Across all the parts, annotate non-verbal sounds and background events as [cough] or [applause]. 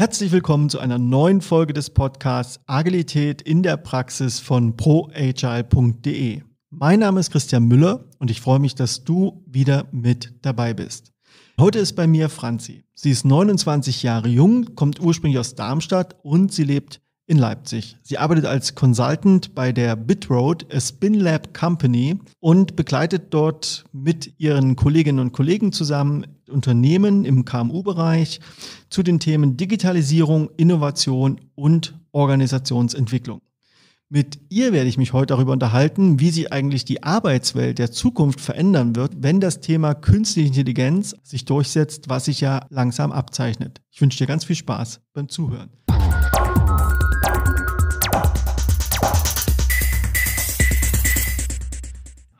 Herzlich willkommen zu einer neuen Folge des Podcasts Agilität in der Praxis von proagile.de. Mein Name ist Christian Müller und ich freue mich, dass du wieder mit dabei bist. Heute ist bei mir Franzi. Sie ist 29 Jahre jung, kommt ursprünglich aus Darmstadt und sie lebt in Leipzig. Sie arbeitet als Consultant bei der Bitroad, a Spinlab Company und begleitet dort mit ihren Kolleginnen und Kollegen zusammen Unternehmen im KMU-Bereich zu den Themen Digitalisierung, Innovation und Organisationsentwicklung. Mit ihr werde ich mich heute darüber unterhalten, wie sich eigentlich die Arbeitswelt der Zukunft verändern wird, wenn das Thema künstliche Intelligenz sich durchsetzt, was sich ja langsam abzeichnet. Ich wünsche dir ganz viel Spaß beim Zuhören.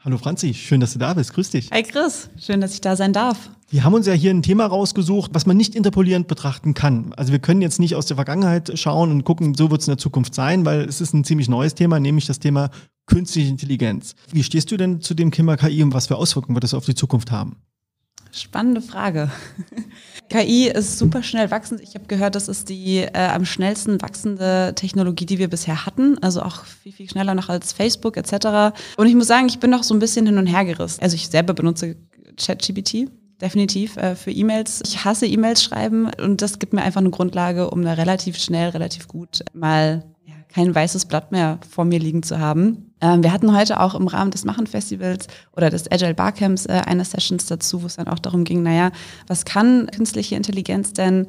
Hallo Franzi, schön, dass du da bist. Grüß dich. Hey Chris, schön, dass ich da sein darf. Wir haben uns ja hier ein Thema rausgesucht, was man nicht interpolierend betrachten kann. Also wir können jetzt nicht aus der Vergangenheit schauen und gucken, so wird es in der Zukunft sein, weil es ist ein ziemlich neues Thema, nämlich das Thema künstliche Intelligenz. Wie stehst du denn zu dem Thema KI und was für Auswirkungen wird das auf die Zukunft haben? Spannende Frage. [laughs] KI ist super schnell wachsend. Ich habe gehört, das ist die äh, am schnellsten wachsende Technologie, die wir bisher hatten. Also auch viel, viel schneller noch als Facebook etc. Und ich muss sagen, ich bin noch so ein bisschen hin und her gerissen. Also ich selber benutze ChatGPT. Definitiv äh, für E-Mails. Ich hasse E-Mails schreiben und das gibt mir einfach eine Grundlage, um da relativ schnell, relativ gut mal kein weißes Blatt mehr vor mir liegen zu haben. Ähm, wir hatten heute auch im Rahmen des Machen-Festivals oder des Agile Barcamps äh, eine Sessions dazu, wo es dann auch darum ging, naja, was kann künstliche Intelligenz denn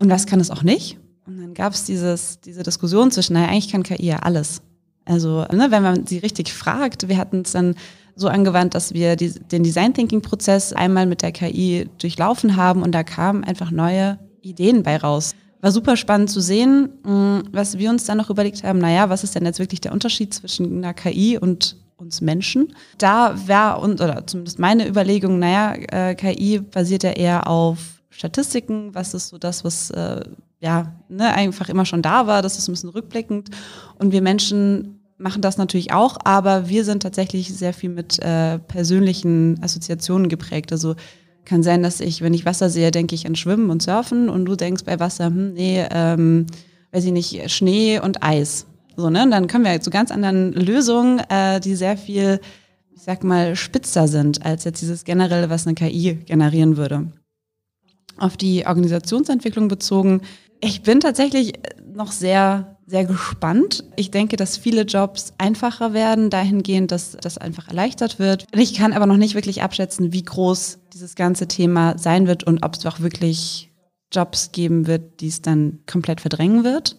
und was kann es auch nicht? Und dann gab es diese Diskussion zwischen, naja, eigentlich kann KI ja alles. Also, ne, wenn man sie richtig fragt, wir hatten es dann so angewandt, dass wir die, den Design Thinking Prozess einmal mit der KI durchlaufen haben und da kamen einfach neue Ideen bei raus war super spannend zu sehen. Mm, was wir uns dann noch überlegt haben, naja, was ist denn jetzt wirklich der Unterschied zwischen einer KI und uns Menschen? Da war uns, oder zumindest meine Überlegung, naja, äh, KI basiert ja eher auf Statistiken, was ist so das, was äh, ja ne, einfach immer schon da war, das ist ein bisschen rückblickend. Und wir Menschen machen das natürlich auch, aber wir sind tatsächlich sehr viel mit äh, persönlichen Assoziationen geprägt. Also kann sein, dass ich, wenn ich Wasser sehe, denke ich an Schwimmen und Surfen und du denkst bei Wasser, hm, nee, ähm, weiß ich nicht, Schnee und Eis. So, ne? Und dann kommen wir halt zu ganz anderen Lösungen, äh, die sehr viel, ich sag mal, spitzer sind als jetzt dieses generelle, was eine KI generieren würde. Auf die Organisationsentwicklung bezogen, ich bin tatsächlich noch sehr sehr gespannt. Ich denke, dass viele Jobs einfacher werden, dahingehend, dass das einfach erleichtert wird. Ich kann aber noch nicht wirklich abschätzen, wie groß dieses ganze Thema sein wird und ob es auch wirklich Jobs geben wird, die es dann komplett verdrängen wird.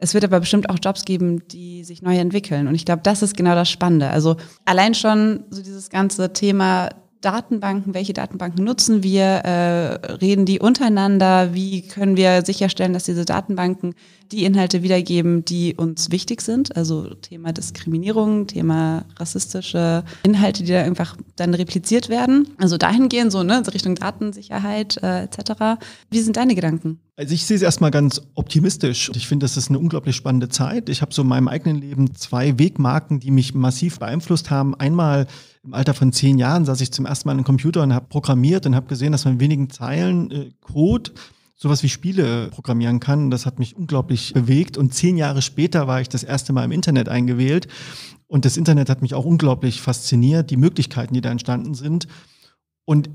Es wird aber bestimmt auch Jobs geben, die sich neu entwickeln. Und ich glaube, das ist genau das Spannende. Also allein schon so dieses ganze Thema Datenbanken, welche Datenbanken nutzen wir, äh, reden die untereinander, wie können wir sicherstellen, dass diese Datenbanken die Inhalte wiedergeben, die uns wichtig sind, also Thema Diskriminierung, Thema rassistische Inhalte, die da einfach dann repliziert werden. Also dahingehend so, ne, Richtung Datensicherheit äh, etc. Wie sind deine Gedanken? Also ich sehe es erstmal ganz optimistisch. Ich finde, das ist eine unglaublich spannende Zeit. Ich habe so in meinem eigenen Leben zwei Wegmarken, die mich massiv beeinflusst haben. Einmal im Alter von zehn Jahren saß ich zum ersten Mal an einem Computer und habe programmiert und habe gesehen, dass man in wenigen Zeilen äh, Code sowas wie Spiele programmieren kann. Das hat mich unglaublich bewegt. Und zehn Jahre später war ich das erste Mal im Internet eingewählt. Und das Internet hat mich auch unglaublich fasziniert, die Möglichkeiten, die da entstanden sind. Und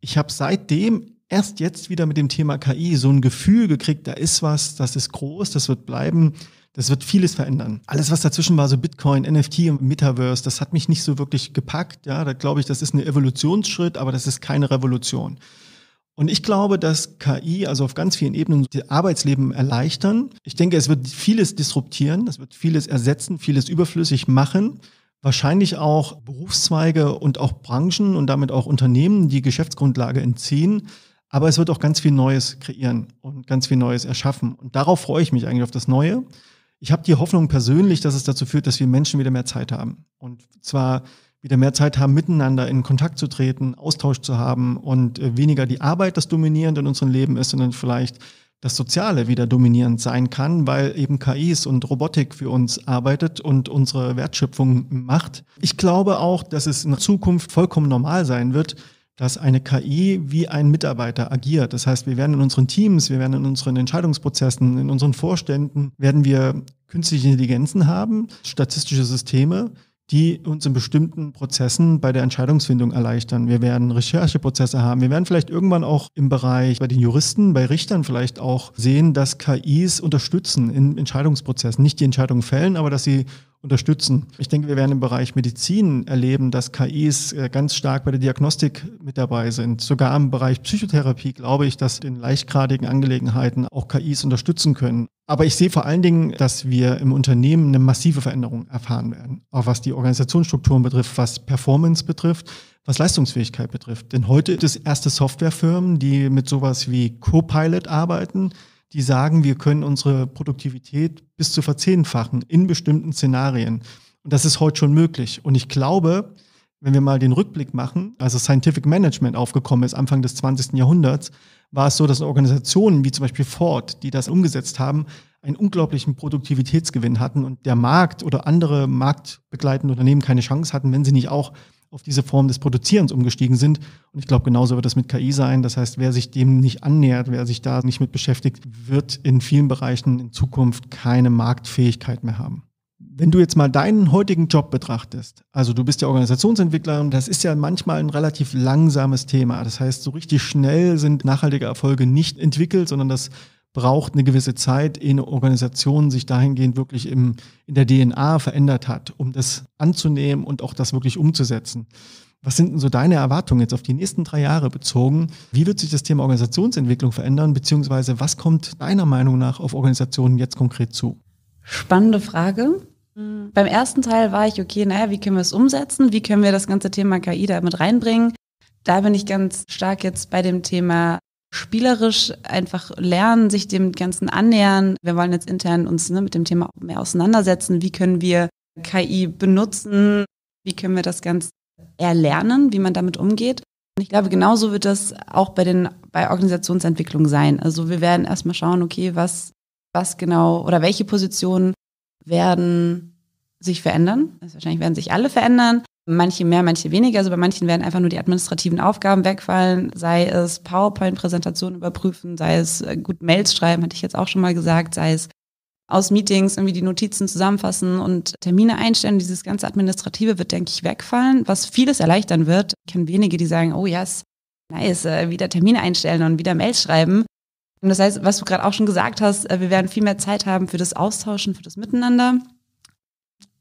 ich habe seitdem erst jetzt wieder mit dem Thema KI so ein Gefühl gekriegt, da ist was, das ist groß, das wird bleiben. Das wird vieles verändern. Alles, was dazwischen war, so Bitcoin, NFT und Metaverse, das hat mich nicht so wirklich gepackt. Ja, da glaube ich, das ist ein Evolutionsschritt, aber das ist keine Revolution. Und ich glaube, dass KI also auf ganz vielen Ebenen das Arbeitsleben erleichtern. Ich denke, es wird vieles disruptieren, es wird vieles ersetzen, vieles überflüssig machen. Wahrscheinlich auch Berufszweige und auch Branchen und damit auch Unternehmen, die Geschäftsgrundlage entziehen. Aber es wird auch ganz viel Neues kreieren und ganz viel Neues erschaffen. Und darauf freue ich mich eigentlich auf das Neue ich habe die Hoffnung persönlich, dass es dazu führt, dass wir Menschen wieder mehr Zeit haben. Und zwar wieder mehr Zeit haben, miteinander in Kontakt zu treten, Austausch zu haben und äh, weniger die Arbeit das dominierend in unserem Leben ist, sondern vielleicht das Soziale wieder dominierend sein kann, weil eben KIs und Robotik für uns arbeitet und unsere Wertschöpfung macht. Ich glaube auch, dass es in Zukunft vollkommen normal sein wird, dass eine KI wie ein Mitarbeiter agiert. Das heißt, wir werden in unseren Teams, wir werden in unseren Entscheidungsprozessen, in unseren Vorständen, werden wir künstliche Intelligenzen haben, statistische Systeme, die uns in bestimmten Prozessen bei der Entscheidungsfindung erleichtern. Wir werden Rechercheprozesse haben. Wir werden vielleicht irgendwann auch im Bereich bei den Juristen, bei Richtern vielleicht auch sehen, dass KIs unterstützen in Entscheidungsprozessen. Nicht die Entscheidung fällen, aber dass sie unterstützen. Ich denke, wir werden im Bereich Medizin erleben, dass KIs äh, ganz stark bei der Diagnostik mit dabei sind. Sogar im Bereich Psychotherapie glaube ich, dass in leichtgradigen Angelegenheiten auch KIs unterstützen können. Aber ich sehe vor allen Dingen, dass wir im Unternehmen eine massive Veränderung erfahren werden, auch was die Organisationsstrukturen betrifft, was Performance betrifft, was Leistungsfähigkeit betrifft. Denn heute gibt es erste Softwarefirmen, die mit sowas wie Copilot arbeiten die sagen, wir können unsere Produktivität bis zu verzehnfachen in bestimmten Szenarien. Und das ist heute schon möglich. Und ich glaube, wenn wir mal den Rückblick machen, also Scientific Management aufgekommen ist Anfang des 20. Jahrhunderts, war es so, dass Organisationen wie zum Beispiel Ford, die das umgesetzt haben, einen unglaublichen Produktivitätsgewinn hatten und der Markt oder andere marktbegleitende Unternehmen keine Chance hatten, wenn sie nicht auch auf diese Form des Produzierens umgestiegen sind. Und ich glaube, genauso wird das mit KI sein. Das heißt, wer sich dem nicht annähert, wer sich da nicht mit beschäftigt, wird in vielen Bereichen in Zukunft keine Marktfähigkeit mehr haben. Wenn du jetzt mal deinen heutigen Job betrachtest, also du bist ja Organisationsentwickler und das ist ja manchmal ein relativ langsames Thema. Das heißt, so richtig schnell sind nachhaltige Erfolge nicht entwickelt, sondern das braucht eine gewisse Zeit, ehe eine Organisation sich dahingehend wirklich im, in der DNA verändert hat, um das anzunehmen und auch das wirklich umzusetzen. Was sind denn so deine Erwartungen jetzt auf die nächsten drei Jahre bezogen? Wie wird sich das Thema Organisationsentwicklung verändern, beziehungsweise was kommt deiner Meinung nach auf Organisationen jetzt konkret zu? Spannende Frage. Beim ersten Teil war ich, okay, naja, wie können wir es umsetzen? Wie können wir das ganze Thema KI da mit reinbringen? Da bin ich ganz stark jetzt bei dem Thema spielerisch einfach lernen, sich dem Ganzen annähern. Wir wollen jetzt intern uns ne, mit dem Thema mehr auseinandersetzen. Wie können wir KI benutzen? Wie können wir das Ganze erlernen, wie man damit umgeht? Und ich glaube, genauso wird das auch bei den, bei Organisationsentwicklung sein. Also wir werden erstmal schauen, okay, was, was genau oder welche Positionen werden sich verändern. Also wahrscheinlich werden sich alle verändern. Manche mehr, manche weniger. Also bei manchen werden einfach nur die administrativen Aufgaben wegfallen, sei es PowerPoint-Präsentationen überprüfen, sei es äh, gut Mails schreiben, hatte ich jetzt auch schon mal gesagt, sei es aus Meetings irgendwie die Notizen zusammenfassen und Termine einstellen. Dieses ganze Administrative wird, denke ich, wegfallen, was vieles erleichtern wird. Ich kenne wenige, die sagen, oh yes, nice, äh, wieder Termine einstellen und wieder Mails schreiben. Und das heißt, was du gerade auch schon gesagt hast, äh, wir werden viel mehr Zeit haben für das Austauschen, für das Miteinander.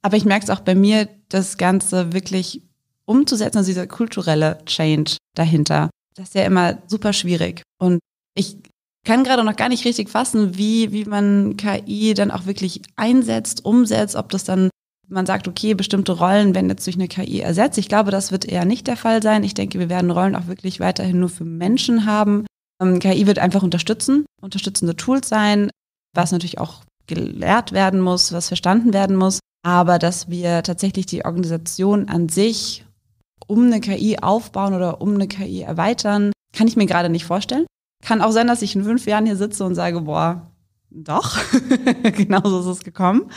Aber ich merke es auch bei mir, das Ganze wirklich umzusetzen, also dieser kulturelle Change dahinter. Das ist ja immer super schwierig. Und ich kann gerade noch gar nicht richtig fassen, wie, wie man KI dann auch wirklich einsetzt, umsetzt, ob das dann man sagt, okay, bestimmte Rollen werden jetzt durch eine KI ersetzt. Ich glaube, das wird eher nicht der Fall sein. Ich denke, wir werden Rollen auch wirklich weiterhin nur für Menschen haben. Ähm, KI wird einfach unterstützen, unterstützende Tools sein, was natürlich auch gelehrt werden muss, was verstanden werden muss aber dass wir tatsächlich die Organisation an sich um eine KI aufbauen oder um eine KI erweitern, kann ich mir gerade nicht vorstellen. Kann auch sein, dass ich in fünf Jahren hier sitze und sage, boah, doch, [laughs] genauso ist es gekommen.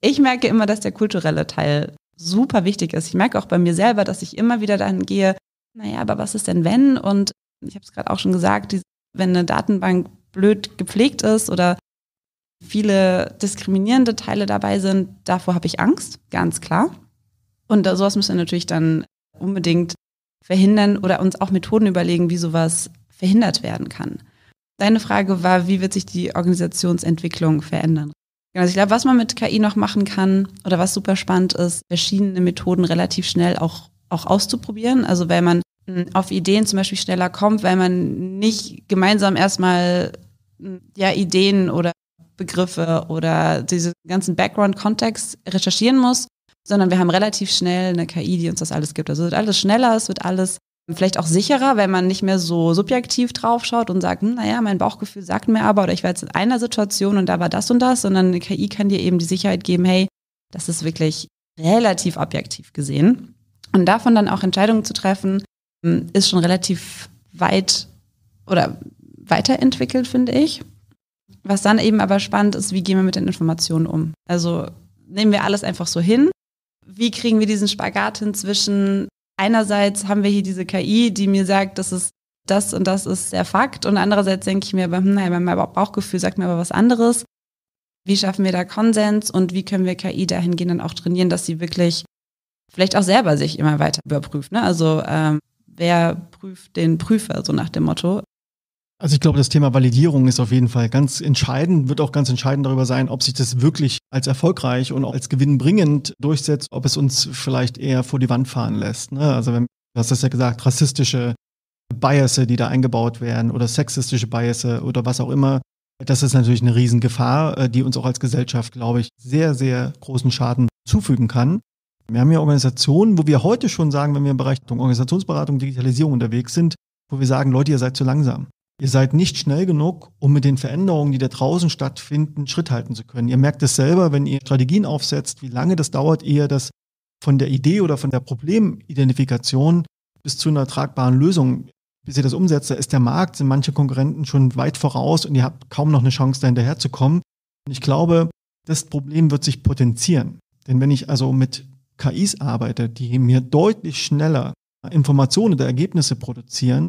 Ich merke immer, dass der kulturelle Teil super wichtig ist. Ich merke auch bei mir selber, dass ich immer wieder dahin gehe, naja, aber was ist denn wenn? Und ich habe es gerade auch schon gesagt, wenn eine Datenbank blöd gepflegt ist oder viele diskriminierende Teile dabei sind, davor habe ich Angst, ganz klar. Und sowas müssen wir natürlich dann unbedingt verhindern oder uns auch Methoden überlegen, wie sowas verhindert werden kann. Deine Frage war, wie wird sich die Organisationsentwicklung verändern? Genau, also ich glaube, was man mit KI noch machen kann oder was super spannend ist, verschiedene Methoden relativ schnell auch, auch auszuprobieren. Also weil man hm, auf Ideen zum Beispiel schneller kommt, weil man nicht gemeinsam erstmal hm, ja, Ideen oder Begriffe oder diesen ganzen Background-Kontext recherchieren muss, sondern wir haben relativ schnell eine KI, die uns das alles gibt. Also wird alles schneller, es wird alles vielleicht auch sicherer, wenn man nicht mehr so subjektiv draufschaut und sagt, hm, naja, mein Bauchgefühl sagt mir aber oder ich war jetzt in einer Situation und da war das und das, sondern eine KI kann dir eben die Sicherheit geben, hey, das ist wirklich relativ objektiv gesehen. Und davon dann auch Entscheidungen zu treffen, hm, ist schon relativ weit oder weiterentwickelt, finde ich. Was dann eben aber spannend ist, wie gehen wir mit den Informationen um? Also nehmen wir alles einfach so hin? Wie kriegen wir diesen Spagat hin zwischen einerseits haben wir hier diese KI, die mir sagt, das ist das und das ist der Fakt und andererseits denke ich mir aber, hm, naja, mein Bauchgefühl sagt mir aber was anderes. Wie schaffen wir da Konsens und wie können wir KI dahingehend dann auch trainieren, dass sie wirklich vielleicht auch selber sich immer weiter überprüft. Ne? Also ähm, wer prüft den Prüfer, so nach dem Motto. Also ich glaube, das Thema Validierung ist auf jeden Fall ganz entscheidend, wird auch ganz entscheidend darüber sein, ob sich das wirklich als erfolgreich und auch als gewinnbringend durchsetzt, ob es uns vielleicht eher vor die Wand fahren lässt. Ne? Also wenn, du hast das ja gesagt, rassistische Biasse, die da eingebaut werden oder sexistische Biasse oder was auch immer, das ist natürlich eine Riesengefahr, äh, die uns auch als Gesellschaft, glaube ich, sehr, sehr großen Schaden zufügen kann. Wir haben ja Organisationen, wo wir heute schon sagen, wenn wir im Bereich Organisationsberatung, Digitalisierung unterwegs sind, wo wir sagen, Leute, ihr seid zu langsam. Ihr seid nicht schnell genug, um mit den Veränderungen, die da draußen stattfinden, Schritt halten zu können. Ihr merkt es selber, wenn ihr Strategien aufsetzt, wie lange das dauert, ehe das von der Idee oder von der Problemidentifikation bis zu einer tragbaren Lösung, bis ihr das umsetzt, da ist der Markt, sind manche Konkurrenten schon weit voraus und ihr habt kaum noch eine Chance, da hinterherzukommen. Und ich glaube, das Problem wird sich potenzieren. Denn wenn ich also mit KIs arbeite, die mir deutlich schneller Informationen oder Ergebnisse produzieren,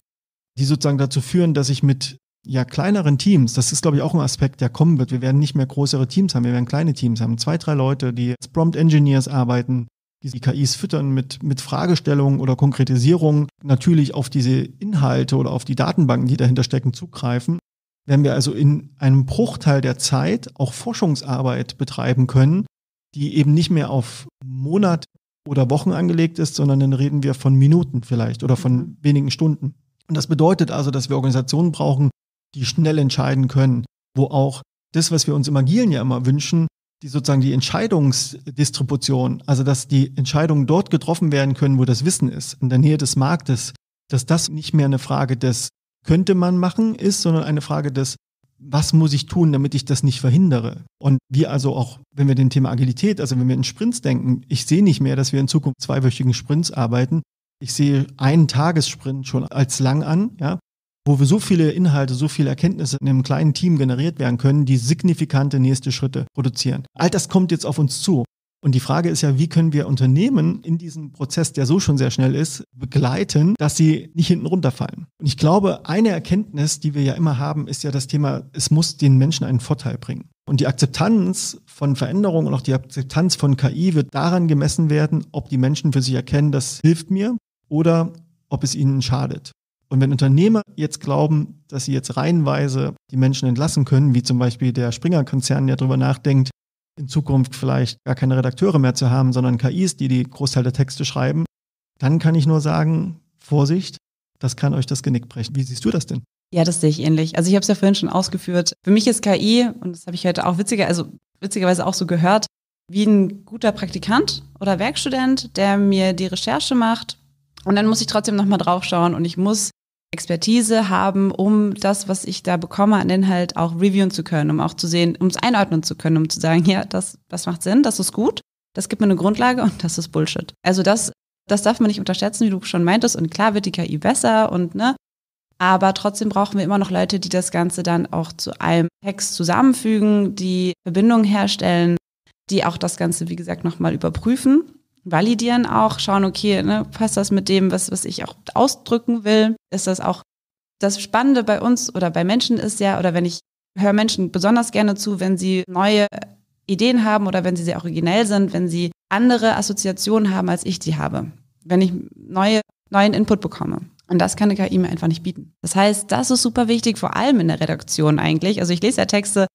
die sozusagen dazu führen, dass ich mit ja, kleineren Teams, das ist, glaube ich, auch ein Aspekt, der kommen wird. Wir werden nicht mehr größere Teams haben, wir werden kleine Teams haben. Zwei, drei Leute, die als Prompt Engineers arbeiten, die die KIs füttern mit, mit Fragestellungen oder Konkretisierungen, natürlich auf diese Inhalte oder auf die Datenbanken, die dahinter stecken, zugreifen. Werden wir also in einem Bruchteil der Zeit auch Forschungsarbeit betreiben können, die eben nicht mehr auf Monat oder Wochen angelegt ist, sondern dann reden wir von Minuten vielleicht oder von mhm. wenigen Stunden. Und das bedeutet also, dass wir Organisationen brauchen, die schnell entscheiden können, wo auch das, was wir uns im Agilen ja immer wünschen, die sozusagen die Entscheidungsdistribution, also dass die Entscheidungen dort getroffen werden können, wo das Wissen ist, in der Nähe des Marktes, dass das nicht mehr eine Frage des könnte man machen ist, sondern eine Frage des was muss ich tun, damit ich das nicht verhindere? Und wir also auch, wenn wir den Thema Agilität, also wenn wir in Sprints denken, ich sehe nicht mehr, dass wir in Zukunft zweiwöchigen Sprints arbeiten, ich sehe einen Tagessprint schon als lang an, ja, wo wir so viele Inhalte, so viele Erkenntnisse in einem kleinen Team generiert werden können, die signifikante nächste Schritte produzieren. All das kommt jetzt auf uns zu. Und die Frage ist ja, wie können wir Unternehmen in diesem Prozess, der so schon sehr schnell ist, begleiten, dass sie nicht hinten runterfallen? Und ich glaube, eine Erkenntnis, die wir ja immer haben, ist ja das Thema, es muss den Menschen einen Vorteil bringen. Und die Akzeptanz von Veränderungen und auch die Akzeptanz von KI wird daran gemessen werden, ob die Menschen für sich erkennen, das hilft mir oder ob es ihnen schadet. Und wenn Unternehmer jetzt glauben, dass sie jetzt reihenweise die Menschen entlassen können, wie zum Beispiel der Springer-Konzern, der darüber nachdenkt, in Zukunft vielleicht gar keine Redakteure mehr zu haben, sondern KIs, die die Großteil der Texte schreiben, dann kann ich nur sagen, Vorsicht, das kann euch das Genick brechen. Wie siehst du das denn? Ja, das sehe ich ähnlich. Also ich habe es ja vorhin schon ausgeführt. Für mich ist KI, und das habe ich heute auch witziger, also witzigerweise auch so gehört, wie ein guter Praktikant oder Werkstudent, der mir die Recherche macht, und dann muss ich trotzdem nochmal drauf schauen und ich muss Expertise haben, um das, was ich da bekomme an Inhalt auch reviewen zu können, um auch zu sehen, um es einordnen zu können, um zu sagen, ja, das, das macht Sinn, das ist gut, das gibt mir eine Grundlage und das ist Bullshit. Also das, das darf man nicht unterschätzen, wie du schon meintest. Und klar wird die KI besser und ne, aber trotzdem brauchen wir immer noch Leute, die das Ganze dann auch zu einem Text zusammenfügen, die Verbindungen herstellen, die auch das Ganze, wie gesagt, nochmal überprüfen validieren auch, schauen, okay, ne, passt das mit dem, was, was ich auch ausdrücken will? Ist das auch das Spannende bei uns oder bei Menschen ist ja, oder wenn ich höre Menschen besonders gerne zu, wenn sie neue Ideen haben oder wenn sie sehr originell sind, wenn sie andere Assoziationen haben, als ich sie habe. Wenn ich neue, neuen Input bekomme. Und das kann eine KI mir einfach nicht bieten. Das heißt, das ist super wichtig, vor allem in der Redaktion eigentlich. Also ich lese ja Texte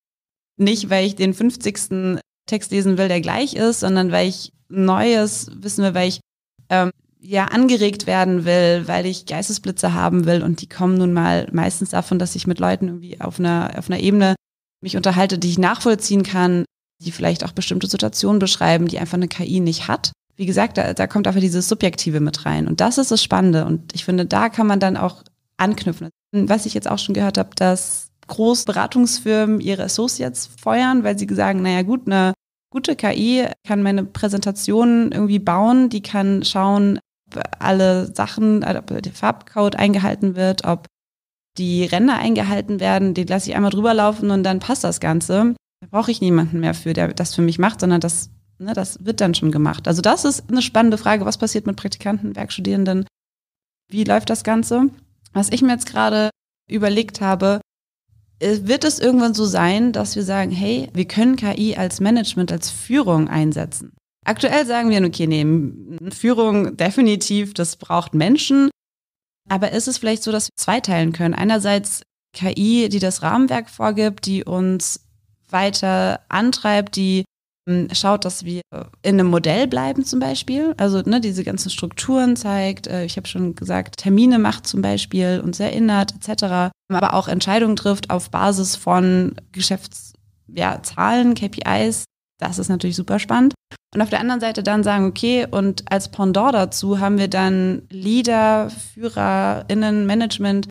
nicht, weil ich den 50. Text lesen will, der gleich ist, sondern weil ich Neues wissen will, weil ich ähm, ja angeregt werden will, weil ich Geistesblitze haben will und die kommen nun mal meistens davon, dass ich mit Leuten irgendwie auf einer auf einer Ebene mich unterhalte, die ich nachvollziehen kann, die vielleicht auch bestimmte Situationen beschreiben, die einfach eine KI nicht hat. Wie gesagt, da, da kommt einfach dieses Subjektive mit rein und das ist das Spannende und ich finde, da kann man dann auch anknüpfen. Was ich jetzt auch schon gehört habe, dass Großberatungsfirmen ihre Associates feuern, weil sie sagen, naja gut, eine gute KI kann meine Präsentation irgendwie bauen, die kann schauen, ob alle Sachen, also ob der Farbcode eingehalten wird, ob die Ränder eingehalten werden, die lasse ich einmal drüber laufen und dann passt das Ganze. Da brauche ich niemanden mehr für, der das für mich macht, sondern das, ne, das wird dann schon gemacht. Also das ist eine spannende Frage, was passiert mit Praktikanten, Werkstudierenden, wie läuft das Ganze? Was ich mir jetzt gerade überlegt habe, äh, wird es irgendwann so sein, dass wir sagen, hey, wir können KI als Management, als Führung einsetzen. Aktuell sagen wir, okay, nee, Führung definitiv, das braucht Menschen. Aber ist es vielleicht so, dass wir zweiteilen können? Einerseits KI, die das Rahmenwerk vorgibt, die uns weiter antreibt, die ähm, schaut, dass wir in einem Modell bleiben zum Beispiel. Also ne, diese ganzen Strukturen zeigt. Äh, ich habe schon gesagt, Termine macht zum Beispiel, uns erinnert etc. Aber auch Entscheidungen trifft auf Basis von Geschäftszahlen, ja, KPIs. Das ist natürlich super spannend. Und auf der anderen Seite dann sagen, okay, und als Pendant dazu haben wir dann Leader, FührerInnen, Management,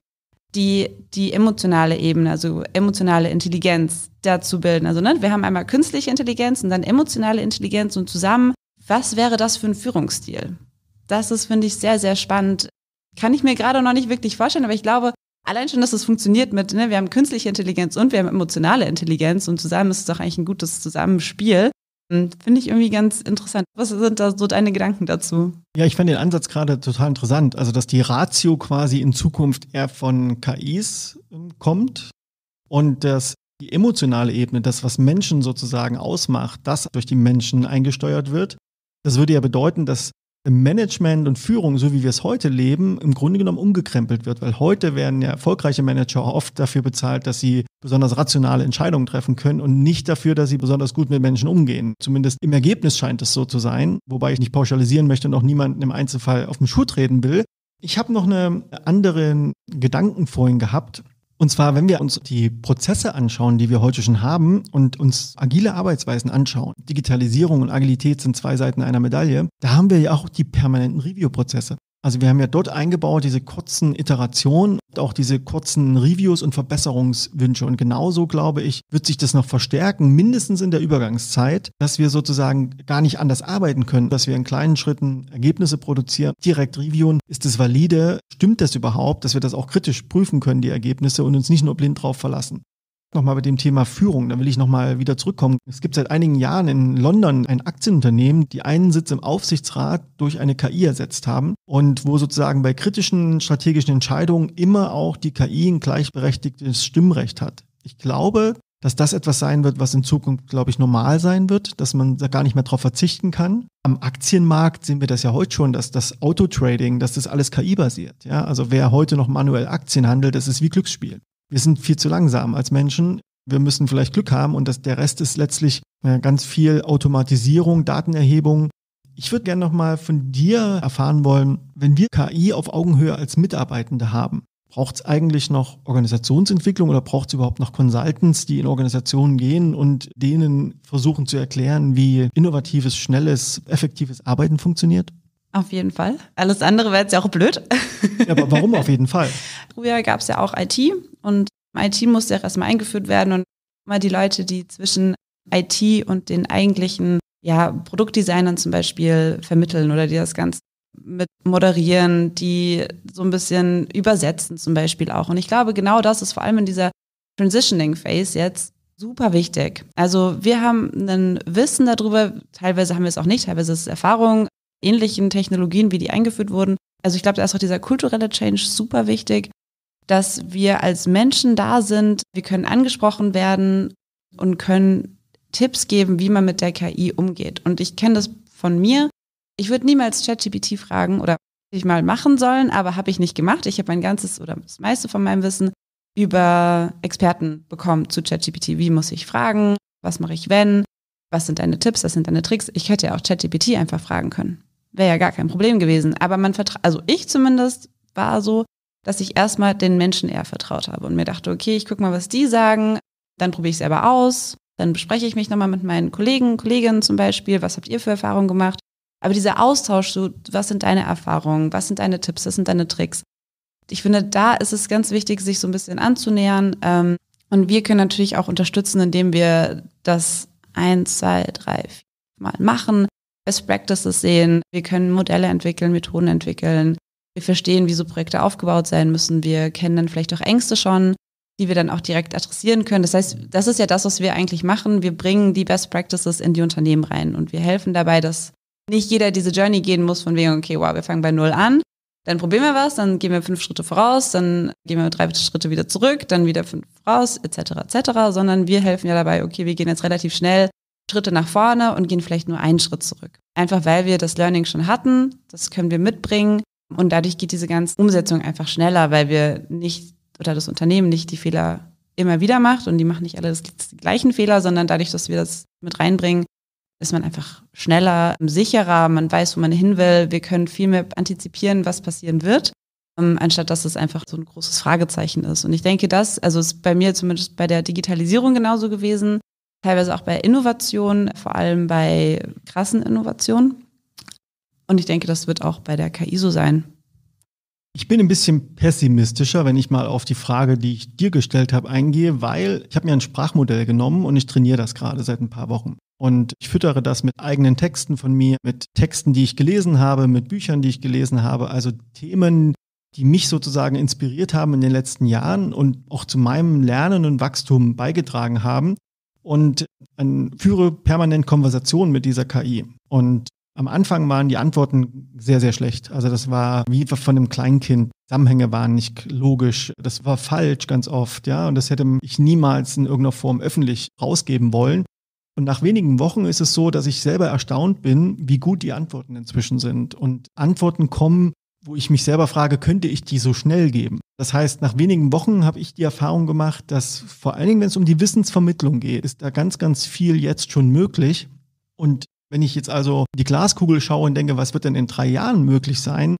die, die emotionale Ebene, also emotionale Intelligenz dazu bilden. Also ne, wir haben einmal künstliche Intelligenz und dann emotionale Intelligenz und zusammen, was wäre das für ein Führungsstil? Das ist, finde ich, sehr, sehr spannend. Kann ich mir gerade noch nicht wirklich vorstellen, aber ich glaube, allein schon, dass es funktioniert mit, ne, wir haben künstliche Intelligenz und wir haben emotionale Intelligenz und zusammen ist es doch eigentlich ein gutes Zusammenspiel. Hm, finde ich irgendwie ganz interessant. Was sind da so deine Gedanken dazu? Ja, ich fand den Ansatz gerade total interessant. Also, dass die Ratio quasi in Zukunft eher von KIs ähm, kommt und dass die emotionale Ebene, das, was Menschen sozusagen ausmacht, das durch die Menschen eingesteuert wird. Das würde ja bedeuten, dass Management und Führung, so wie wir es heute leben, im Grunde genommen umgekrempelt wird. Weil heute werden ja erfolgreiche Manager oft dafür bezahlt, dass sie besonders rationale Entscheidungen treffen können und nicht dafür, dass sie besonders gut mit Menschen umgehen. Zumindest im Ergebnis scheint es so zu sein, wobei ich nicht pauschalisieren möchte und auch niemanden im Einzelfall auf den Schuh treten will. Ich habe noch einen anderen Gedanken vorhin gehabt, und zwar, wenn wir uns die Prozesse anschauen, die wir heute schon haben und uns agile Arbeitsweisen anschauen, Digitalisierung und Agilität sind zwei Seiten einer Medaille, da haben wir ja auch die permanenten Review-Prozesse. Also wir haben ja dort eingebaut diese kurzen Iterationen auch diese kurzen Reviews und Verbesserungswünsche. Und genauso, glaube ich, wird sich das noch verstärken, mindestens in der Übergangszeit, dass wir sozusagen gar nicht anders arbeiten können, dass wir in kleinen Schritten Ergebnisse produzieren, direkt reviewen. Ist es valide? Stimmt das überhaupt? Dass wir das auch kritisch prüfen können, die Ergebnisse und uns nicht nur blind drauf verlassen. Nochmal bei dem Thema Führung, da will ich nochmal wieder zurückkommen. Es gibt seit einigen Jahren in London ein Aktienunternehmen, die einen Sitz im Aufsichtsrat durch eine KI ersetzt haben und wo sozusagen bei kritischen strategischen Entscheidungen immer auch die KI ein gleichberechtigtes Stimmrecht hat. Ich glaube, dass das etwas sein wird, was in Zukunft, glaube ich, normal sein wird, dass man da gar nicht mehr drauf verzichten kann. Am Aktienmarkt sehen wir das ja heute schon, dass das Autotrading, dass das alles KI-basiert. Ja? Also wer heute noch manuell Aktien handelt, das ist wie Glücksspiel wir sind viel zu langsam als Menschen. Wir müssen vielleicht Glück haben und das, der Rest ist letztlich äh, ganz viel Automatisierung, Datenerhebung. Ich würde gerne nochmal von dir erfahren wollen, wenn wir KI auf Augenhöhe als Mitarbeitende haben, braucht es eigentlich noch Organisationsentwicklung oder braucht es überhaupt noch Consultants, die in Organisationen gehen und denen versuchen zu erklären, wie innovatives, schnelles, effektives Arbeiten funktioniert? Auf jeden Fall. Alles andere wäre jetzt ja auch blöd. Ja, aber warum auf jeden Fall? [laughs] Früher gab es ja auch IT und IT musste ja erstmal eingeführt werden und immer die Leute, die zwischen IT und den eigentlichen ja, Produktdesignern zum Beispiel vermitteln oder die das Ganze mit moderieren, die so ein bisschen übersetzen zum Beispiel auch. Und ich glaube, genau das ist vor allem in dieser Transitioning Phase jetzt super wichtig. Also wir haben ein Wissen darüber, teilweise haben wir es auch nicht, teilweise ist es Erfahrung, ähnlichen Technologien, wie die eingeführt wurden. Also ich glaube, da ist auch dieser kulturelle Change super wichtig, dass wir als Menschen da sind, wir können angesprochen werden und können Tipps geben, wie man mit der KI umgeht. Und ich kenne das von mir. Ich würde niemals ChatGPT fragen oder ich mal machen sollen, aber habe ich nicht gemacht. Ich habe mein ganzes oder das meiste von meinem Wissen über Experten bekommen zu ChatGPT. Wie muss ich fragen? Was mache ich wenn? Was sind deine Tipps? Was sind deine Tricks? Ich hätte ja auch ChatGPT einfach fragen können wäre ja gar kein Problem gewesen. Aber man vertraut, also ich zumindest war so, dass ich erstmal den Menschen eher vertraut habe und mir dachte, okay, ich gucke mal, was die sagen, dann probiere ich es selber aus, dann bespreche ich mich nochmal mit meinen Kollegen, Kolleginnen zum Beispiel, was habt ihr für Erfahrungen gemacht? Aber dieser Austausch, so, was sind deine Erfahrungen, was sind deine Tipps, was sind deine Tricks? Ich finde, da ist es ganz wichtig, sich so ein bisschen anzunähern. Ähm, und wir können natürlich auch unterstützen, indem wir das eins, zwei, drei, vier Mal machen, Best Practices sehen, wir können Modelle entwickeln, Methoden entwickeln, wir verstehen, wieso Projekte aufgebaut sein müssen, wir kennen dann vielleicht auch Ängste schon, die wir dann auch direkt adressieren können. Das heißt, das ist ja das, was wir eigentlich machen. Wir bringen die Best Practices in die Unternehmen rein und wir helfen dabei, dass nicht jeder diese Journey gehen muss von wegen, okay, wow, wir fangen bei Null an, dann probieren wir was, dann gehen wir fünf Schritte voraus, dann gehen wir drei Schritte wieder zurück, dann wieder fünf voraus, etc., etc., sondern wir helfen ja dabei, okay, wir gehen jetzt relativ schnell Schritte nach vorne und gehen vielleicht nur einen Schritt zurück. Einfach weil wir das Learning schon hatten, das können wir mitbringen und dadurch geht diese ganze Umsetzung einfach schneller, weil wir nicht oder das Unternehmen nicht die Fehler immer wieder macht und die machen nicht alle die gleichen Fehler, sondern dadurch, dass wir das mit reinbringen, ist man einfach schneller, sicherer, man weiß, wo man hin will, wir können viel mehr antizipieren, was passieren wird, ähm, anstatt dass es einfach so ein großes Fragezeichen ist. Und ich denke, das, also ist bei mir zumindest bei der Digitalisierung genauso gewesen, teilweise auch bei Innovationen, vor allem bei krassen Innovationen. Und ich denke, das wird auch bei der KI so sein. Ich bin ein bisschen pessimistischer, wenn ich mal auf die Frage, die ich dir gestellt habe, eingehe, weil ich habe mir ein Sprachmodell genommen und ich trainiere das gerade seit ein paar Wochen. Und ich füttere das mit eigenen Texten von mir, mit Texten, die ich gelesen habe, mit Büchern, die ich gelesen habe, also Themen, die mich sozusagen inspiriert haben in den letzten Jahren und auch zu meinem Lernen und Wachstum beigetragen haben und führe permanent Konversationen mit dieser KI. Und am Anfang waren die Antworten sehr, sehr schlecht. Also das war wie von einem Kleinkind. Zusammenhänge waren nicht logisch. Das war falsch ganz oft, ja. Und das hätte ich niemals in irgendeiner Form öffentlich rausgeben wollen. Und nach wenigen Wochen ist es so, dass ich selber erstaunt bin, wie gut die Antworten inzwischen sind. Und Antworten kommen, wo ich mich selber frage, könnte ich die so schnell geben? Das heißt, nach wenigen Wochen habe ich die Erfahrung gemacht, dass vor allen Dingen, wenn es um die Wissensvermittlung geht, ist da ganz, ganz viel jetzt schon möglich. Und wenn ich jetzt also die Glaskugel schaue und denke, was wird denn in drei Jahren möglich sein,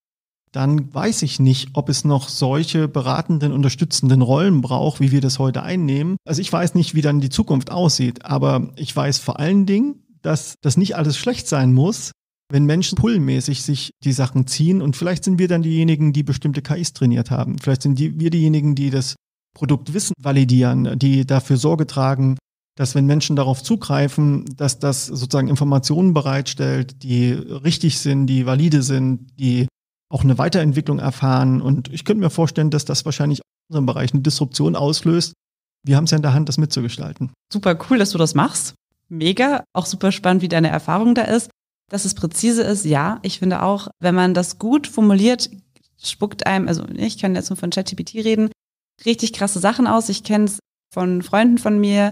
dann weiß ich nicht, ob es noch solche beratenden, unterstützenden Rollen braucht, wie wir das heute einnehmen. Also ich weiß nicht, wie dann die Zukunft aussieht, aber ich weiß vor allen Dingen, dass das nicht alles schlecht sein muss, wenn Menschen pullmäßig sich die Sachen ziehen und vielleicht sind wir dann diejenigen, die bestimmte KIs trainiert haben. Vielleicht sind die, wir diejenigen, die das Produktwissen validieren, die dafür Sorge tragen, dass wenn Menschen darauf zugreifen, dass das sozusagen Informationen bereitstellt, die richtig sind, die valide sind, die auch eine Weiterentwicklung erfahren. Und ich könnte mir vorstellen, dass das wahrscheinlich in unserem Bereich eine Disruption auslöst. Wir haben es ja in der Hand, das mitzugestalten. Super cool, dass du das machst. Mega, auch super spannend, wie deine Erfahrung da ist. Dass es präzise ist, ja. Ich finde auch, wenn man das gut formuliert, spuckt einem, also ich kann jetzt nur von ChatGPT reden, richtig krasse Sachen aus. Ich kenne es von Freunden von mir,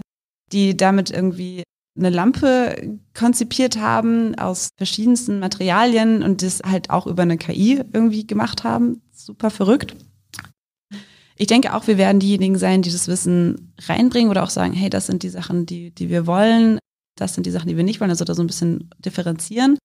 die damit irgendwie eine Lampe konzipiert haben aus verschiedensten Materialien und das halt auch über eine KI irgendwie gemacht haben. Super verrückt. Ich denke auch, wir werden diejenigen sein, die das Wissen reinbringen oder auch sagen, hey, das sind die Sachen, die, die wir wollen das sind die Sachen, die wir nicht wollen, also da so ein bisschen differenzieren.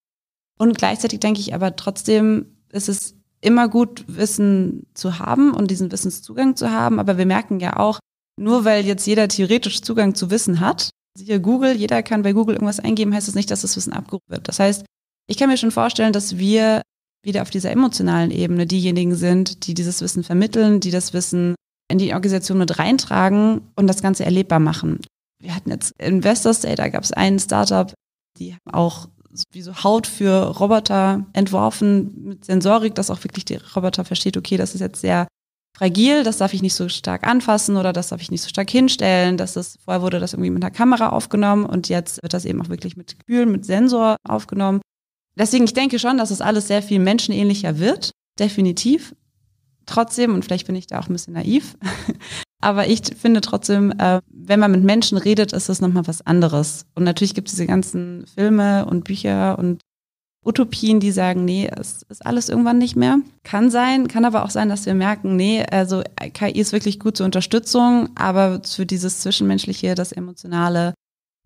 Und gleichzeitig denke ich aber trotzdem ist es immer gut, Wissen zu haben und diesen Wissenszugang zu haben. Aber wir merken ja auch, nur weil jetzt jeder theoretisch Zugang zu Wissen hat, siehe Google, jeder kann bei Google irgendwas eingeben, heißt das nicht, dass das Wissen abgerufen wird. Das heißt, ich kann mir schon vorstellen, dass wir wieder auf dieser emotionalen Ebene diejenigen sind, die dieses Wissen vermitteln, die das Wissen in die Organisation mit reintragen und das Ganze erlebbar machen wir hatten jetzt Investors Day, da gab es einen Startup, die haben auch wie so Haut für Roboter entworfen mit Sensorik, dass auch wirklich der Roboter versteht, okay, das ist jetzt sehr fragil, das darf ich nicht so stark anfassen oder das darf ich nicht so stark hinstellen. dass Das vorher wurde das irgendwie mit einer Kamera aufgenommen und jetzt wird das eben auch wirklich mit Kühlen, mit Sensor aufgenommen. Deswegen, ich denke schon, dass das alles sehr viel menschenähnlicher wird, definitiv. Trotzdem, und vielleicht bin ich da auch ein bisschen naiv, [laughs] Aber ich finde trotzdem, äh, wenn man mit Menschen redet, ist das nochmal was anderes. Und natürlich gibt es diese ganzen Filme und Bücher und Utopien, die sagen, nee, es ist alles irgendwann nicht mehr. Kann sein, kann aber auch sein, dass wir merken, nee, also äh, KI ist wirklich gut zur Unterstützung, aber für dieses Zwischenmenschliche, das Emotionale,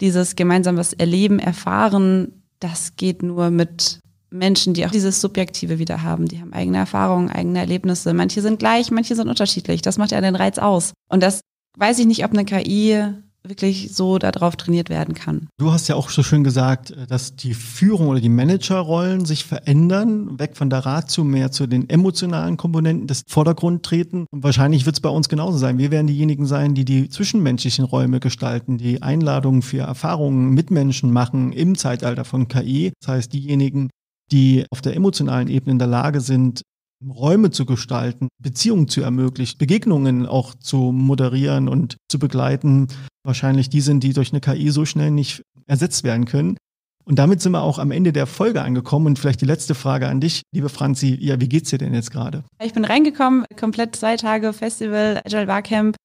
dieses gemeinsam was erleben, erfahren, das geht nur mit Menschen, die auch dieses Subjektive wieder haben. Die haben eigene Erfahrungen, eigene Erlebnisse. Manche sind gleich, manche sind unterschiedlich. Das macht ja den Reiz aus. Und das weiß ich nicht, ob eine KI wirklich so darauf trainiert werden kann. Du hast ja auch so schön gesagt, äh, dass die Führung oder die Managerrollen sich verändern, weg von der Ratio mehr zu den emotionalen Komponenten des Vordergrund treten. Und wahrscheinlich wird es bei uns genauso sein. Wir werden diejenigen sein, die die zwischenmenschlichen Räume gestalten, die Einladungen für Erfahrungen mit Menschen machen im Zeitalter von KI. Das heißt, diejenigen, die auf der emotionalen Ebene in der Lage sind, Räume zu gestalten, Beziehungen zu ermöglichen, Begegnungen auch zu moderieren und zu begleiten, wahrscheinlich die sind, die durch eine KI so schnell nicht ersetzt werden können. Und damit sind wir auch am Ende der Folge angekommen und vielleicht die letzte Frage an dich, liebe Franzi. Ja, wie geht's dir denn jetzt gerade? Ich bin reingekommen, komplett zwei Tage Festival, Agile Barcamp,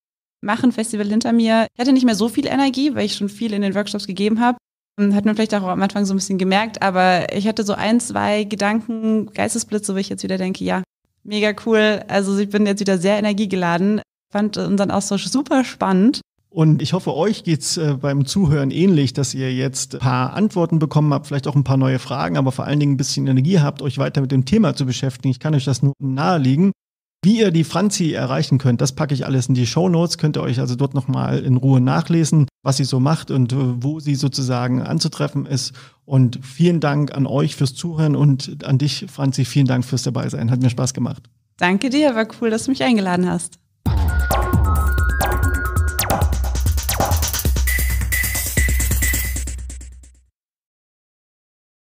machen Festival hinter mir. Ich hatte nicht mehr so viel Energie, weil ich schon viel in den Workshops gegeben habe. Ähm, hat man vielleicht auch am Anfang so ein bisschen gemerkt, aber ich hatte so ein, zwei Gedanken, Geistesblitze, wo ich jetzt wieder denke, ja, mega cool. Also ich bin jetzt wieder sehr energiegeladen. Fand unseren Austausch super spannend. Und ich hoffe, euch geht's äh, beim Zuhören ähnlich, dass ihr jetzt ein paar Antworten bekommen habt, vielleicht auch ein paar neue Fragen, aber vor allen Dingen ein bisschen Energie habt, euch weiter mit dem Thema zu beschäftigen. Ich kann euch das nur nahelegen. Wie ihr die Franzi erreichen könnt, das packe ich alles in die Show Notes. Könnt ihr euch also dort nochmal in Ruhe nachlesen, was sie so macht und äh, wo sie sozusagen anzutreffen ist. Und vielen Dank an euch fürs Zuhören und an dich, Franzi, vielen Dank fürs Dabeisein. Hat mir Spaß gemacht. Danke dir, war cool, dass du mich eingeladen hast.